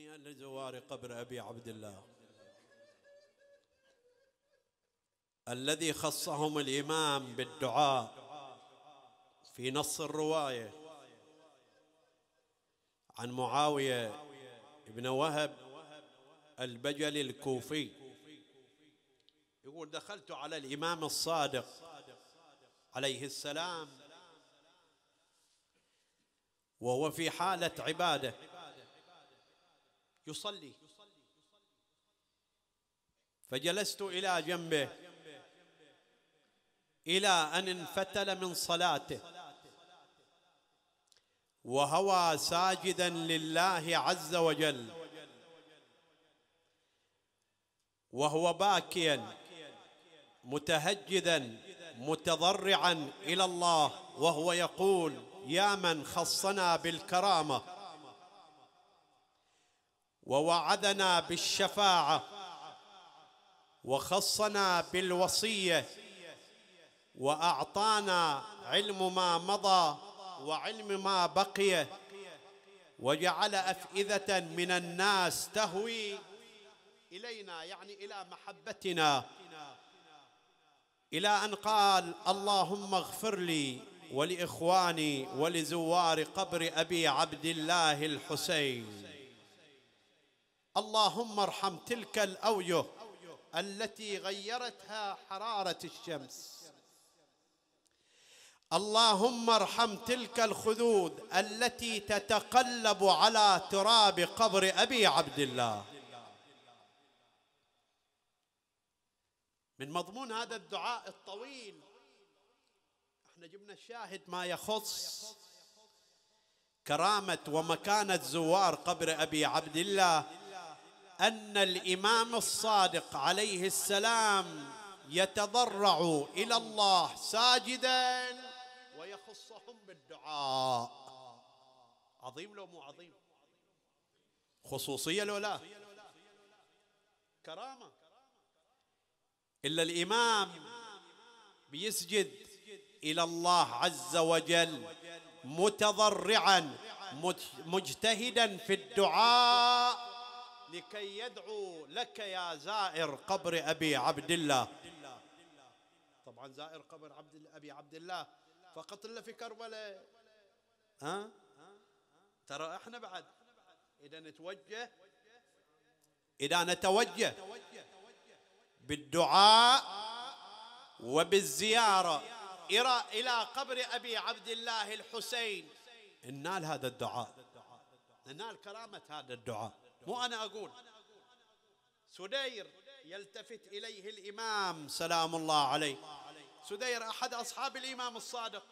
شجعني أنا زوار قبر أبي عبد الله الذي خصهم الإمام بالدعاء في نص الرواية عن معاوية ابن وهب البجل الكوفي يقول دخلت على الإمام الصادق عليه السلام وهو في حالة عباده يصلي فجلست إلى جنبه إلى أن انفتل من صلاته وهوى ساجدا لله عز وجل وهو باكيا متهجدا متضرعا إلى الله وهو يقول يا من خصنا بالكرامة ووعدنا بالشفاعه وخصنا بالوصيه واعطانا علم ما مضى وعلم ما بقي وجعل افئده من الناس تهوي الينا يعني الى محبتنا الى ان قال اللهم اغفر لي ولاخواني ولزوار قبر ابي عبد الله الحسين اللهم ارحم تلك الاوجه التي غيرتها حراره الشمس اللهم ارحم تلك الخدود التي تتقلب على تراب قبر ابي عبد الله من مضمون هذا الدعاء الطويل احنا جبنا الشاهد ما يخص كرامه ومكانه زوار قبر ابي عبد الله ان الامام الصادق عليه السلام يتضرع الى الله ساجدا ويخصهم بالدعاء عظيم لو مو عظيم خصوصيه لو لا كرامه الا الامام بيسجد الى الله عز وجل متضرعا مجتهدا في الدعاء لكي يدعو لك يا زائر قبر أبي عبد الله طبعا زائر قبر عبد أبي عبد الله فقط إلا في كربلاء ها ترى احنا بعد إذا نتوجه إذا نتوجه بالدعاء وبالزيارة إلى قبر أبي عبد الله الحسين ننال هذا الدعاء ننال كرامة هذا الدعاء مو أنا أقول سدير يلتفت إليه الإمام سلام الله عليه سدير أحد أصحاب الإمام الصادق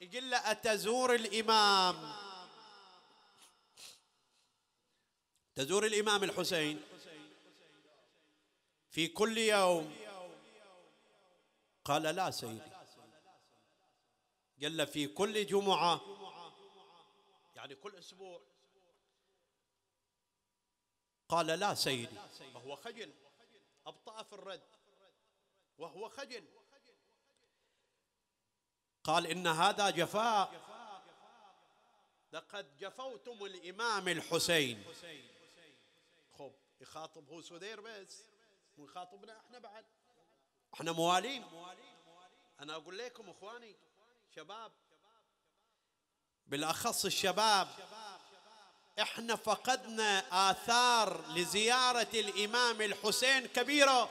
يقول له أتزور الإمام تزور الإمام الحسين في كل يوم قال لا سيدي قال له في كل جمعة يعني كل أسبوع قال لا سيدي وهو خجل أبطأ في الرد وهو خجل قال إن هذا جفاء لقد جفوتم الإمام الحسين خب يخاطب هو سدير بس ويخاطبنا احنا بعد احنا موالين أنا أقول لكم إخواني شباب بالأخص الشباب احنا فقدنا آثار لزيارة الإمام الحسين كبيرة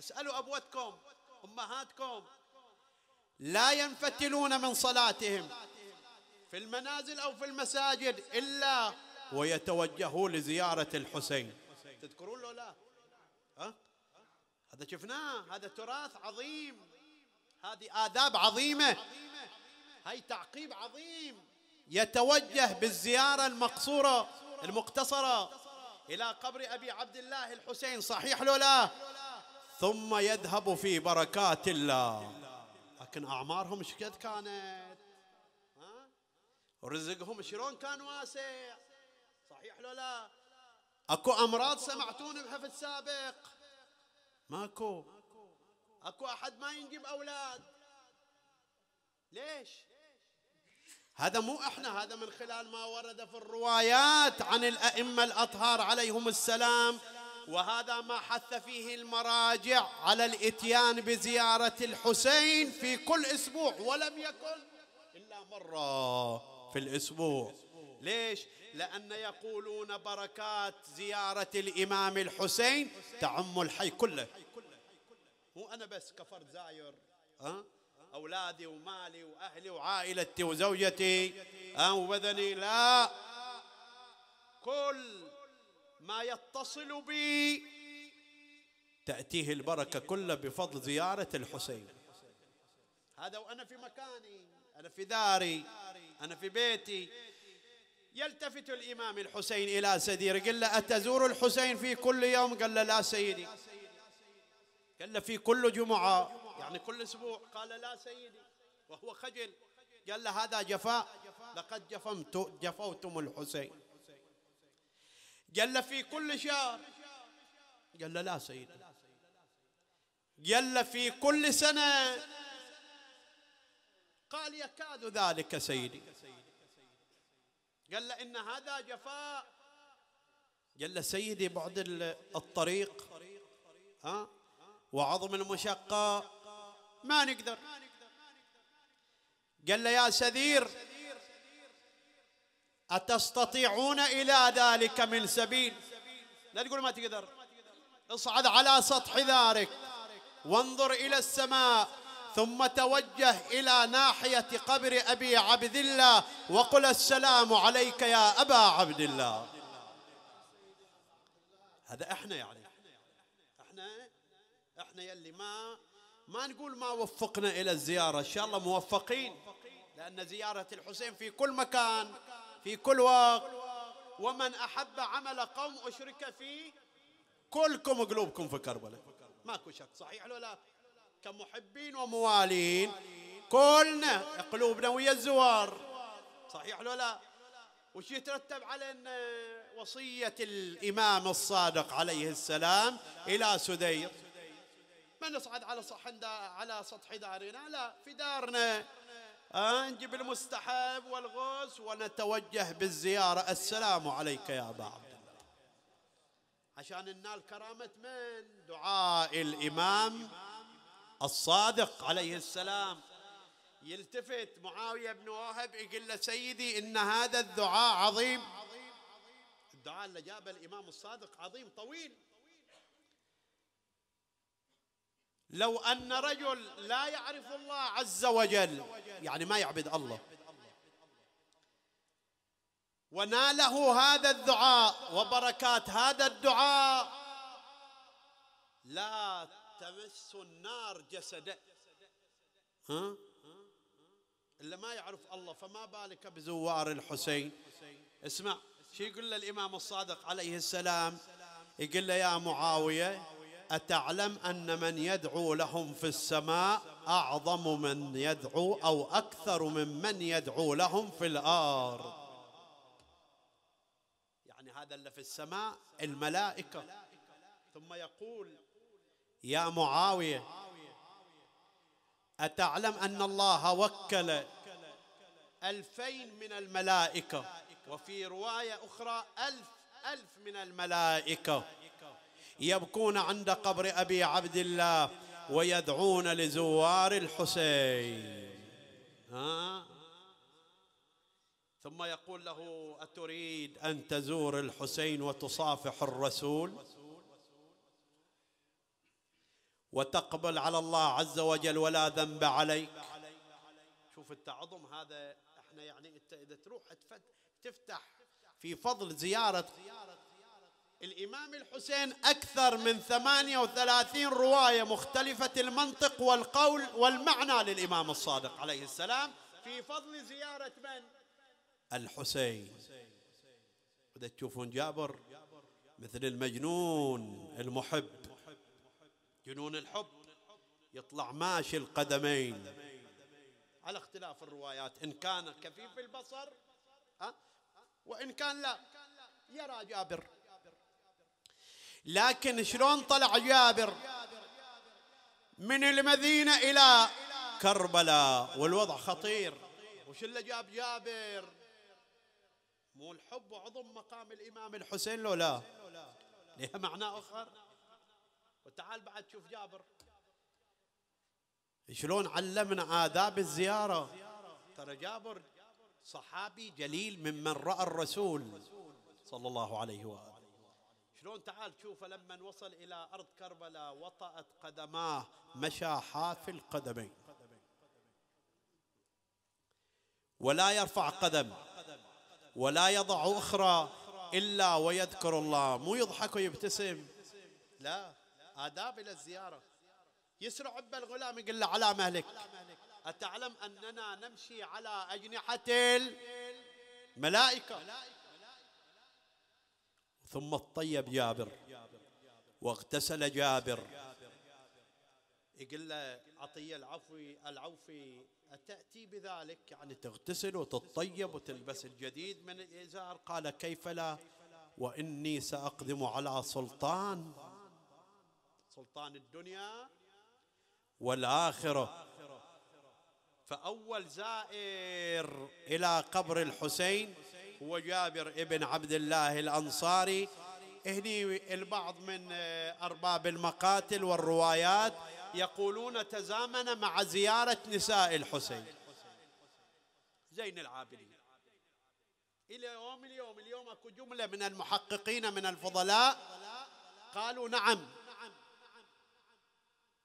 اسألوا أبوتكم أمهاتكم لا ينفتلون من صلاتهم في المنازل أو في المساجد إلا ويتوجهوا لزيارة الحسين تذكرون له لا ها؟ هذا شفناه هذا تراث عظيم هذه آداب عظيمة هاي تعقيب عظيم يتوجه بالزيارة المقصورة المقتصرة إلى قبر أبي عبد الله الحسين صحيح لو لا ثم يذهب في بركات الله لكن أعمارهم شكد كانت ها؟ رزقهم شلون كان واسع صحيح لو لا أكو أمراض سمعتون بحفل سابق ماكو أكو أحد ما ينجب أولاد ليش هذا مو احنا هذا من خلال ما ورد في الروايات عن الائمه الاطهار عليهم السلام وهذا ما حث فيه المراجع على الاتيان بزياره الحسين في كل اسبوع ولم يكن الا مره في الاسبوع ليش؟ لأن يقولون بركات زيارة الإمام الحسين تعم الحي كله مو أنا بس كفرد زاير ها؟ أه؟ أولادي ومالي وأهلي وعائلتي وزوجتي وبدني لا كل ما يتصل بي تأتيه البركة كلها بفضل زيارة الحسين هذا وأنا في مكاني أنا في داري أنا في بيتي يلتفت الإمام الحسين إلى سدير قال له أتزور الحسين في كل يوم قال له لا سيدي قال له في كل جمعة يعني كل اسبوع قال لا سيدي وهو خجل قال له هذا جفاء لقد جفمت جفوتم الحسين قال له في كل شهر قال له لا سيدي قال له في كل سنة قال يكاد ذلك سيدي قال له إن هذا جفاء قال له سيدي بعد الطريق ها وعظم المشقة ما نقدر قال له يا سدير أتستطيعون إلى ذلك من سبيل لا تقول ما تقدر اصعد على سطح دارك وانظر إلى السماء ثم توجه إلى ناحية قبر أبي عبد الله وقل السلام عليك يا أبا عبد الله هذا احنا يعني احنا احنا يلي ما ما نقول ما وفقنا إلى الزيارة إن شاء الله موفقين لأن زيارة الحسين في كل مكان في كل وقت ومن أحب عمل قوم أشرك فيه كلكم قلوبكم في كربلاء ماكو شك صحيح ولا لا كمحبين وموالين كلنا قلوبنا ويا الزوار صحيح ولا لا وش يترتب على وصيه الامام الصادق عليه السلام الى سدير ما نصعد على صحن دا على سطح دارنا لا في دارنا آه، نجيب المستحب والغوص ونتوجه بالزيارة السلام عليك يا أبا عبد الله عشان ننال كرامة من دعاء الإمام الصادق عليه السلام يلتفت معاوية بن وهب يقول له سيدي إن هذا الدعاء عظيم الدعاء اللي جابه الإمام الصادق عظيم طويل لو أن رجل لا يعرف الله عز وجل يعني ما يعبد الله وناله هذا الدعاء وبركات هذا الدعاء لا تمس النار جسده ها؟ إلا ما يعرف الله فما بالك بزوار الحسين اسمع شو يقول للإمام الإمام الصادق عليه السلام يقول له يا معاوية أتعلم أن من يدعو لهم في السماء أعظم من يدعو أو أكثر ممن يدعو لهم في الأرض يعني هذا اللي في السماء الملائكة ثم يقول يا معاوية أتعلم أن الله وكل ألفين من الملائكة وفي رواية أخرى ألف ألف من الملائكة يبكون عند قبر أبي عبد الله ويدعون لزوار الحسين ها؟ ثم يقول له أتريد أن تزور الحسين وتصافح الرسول وتقبل على الله عز وجل ولا ذنب عليك شوف التعظم هذا احنا يعني انت اذا تروح تفتح في فضل زياره الإمام الحسين أكثر من 38 رواية مختلفة المنطق والقول والمعنى للإمام الصادق عليه السلام في فضل زيارة من؟ الحسين إذا تشوفون جابر مثل المجنون المحب جنون الحب يطلع ماشي القدمين على اختلاف الروايات إن كان كفيف البصر ها وإن كان لا يرى جابر لكن شلون طلع جابر من المدينة إلى كربلاء والوضع خطير وش اللي جاب جابر مو الحب عظم مقام الإمام الحسين لو لا لها معنى آخر وتعال بعد شوف جابر شلون علمنا آداب الزيارة ترى جابر صحابي جليل ممن رأى الرسول صلى الله عليه وآله شلون تعال شوف لما وصل إلى أرض كربلاء وطأت قدماه مشى حافي القدمين ولا يرفع قدم ولا يضع أخرى إلا ويذكر الله مو يضحك ويبتسم لا آداب إلى الزيارة يسرع عب الغلام يقول له على مهلك أتعلم أننا نمشي على أجنحة الملائكة ثم اطيب جابر واغتسل جابر يقول له عطية العفوي العوفي أتأتي بذلك يعني تغتسل وتطيب وتلبس الجديد من الإزار قال كيف لا وإني سأقدم على سلطان سلطان الدنيا والآخرة فأول زائر إلى قبر الحسين هو جابر ابن عبد الله الأنصاري هني البعض من آه، أرباب المقاتل والروايات يقولون تزامن مع زيارة نساء الحسين زين العابدين إلى يوم اليوم اليوم أكو جملة من المحققين من الفضلاء قالوا نعم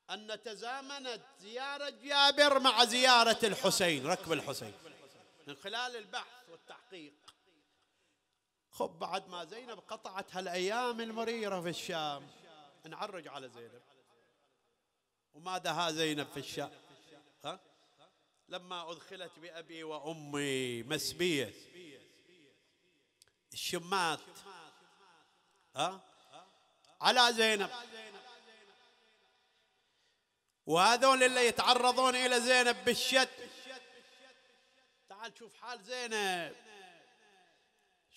أن تزامنت زيارة جابر مع زيارة الحسين ركب الحسين من خلال البحث والتحقيق خب بعد ما زينب قطعت هالأيام المريرة في الشام نعرج على زينب وما دها زينب في الشام ها؟ لما أدخلت بأبي وأمي مسبية الشمات ها؟ على زينب وهذول اللي يتعرضون إلى زينب بالشت تعال شوف حال زينب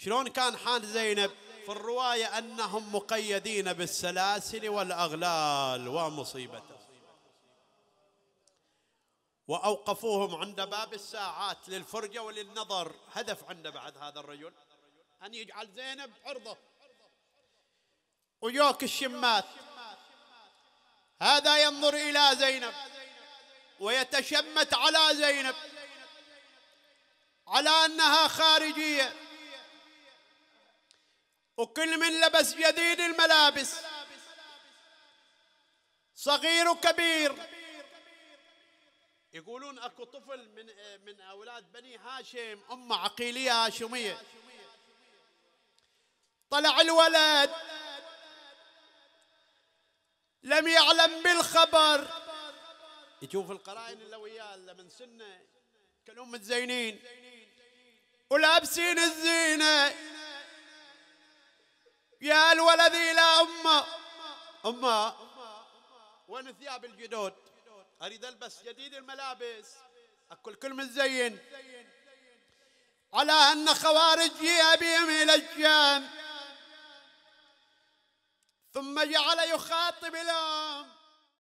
شلون كان حال زينب في الرواية أنهم مقيدين بالسلاسل والأغلال ومصيبته وأوقفوهم عند باب الساعات للفرجة وللنظر هدف عنده بعد هذا الرجل أن يجعل زينب عرضة ويوك الشمات هذا ينظر إلى زينب ويتشمت على زينب على أنها خارجية وكل من لبس جديد الملابس صغير وكبير يقولون اكو طفل من من اولاد بني هاشم امه عقيليه هاشميه طلع الولد لم يعلم بالخبر يشوف القرائن اللي وياه اللي من سنه كلهم متزينين ولابسين الزينه يا الولد لا أمه أمه وين ثياب الجدود أريد ألبس جديد الملابس أكل كل متزين على أن خوارجي أبيهم إلى الشام ثم جعل يخاطب لهم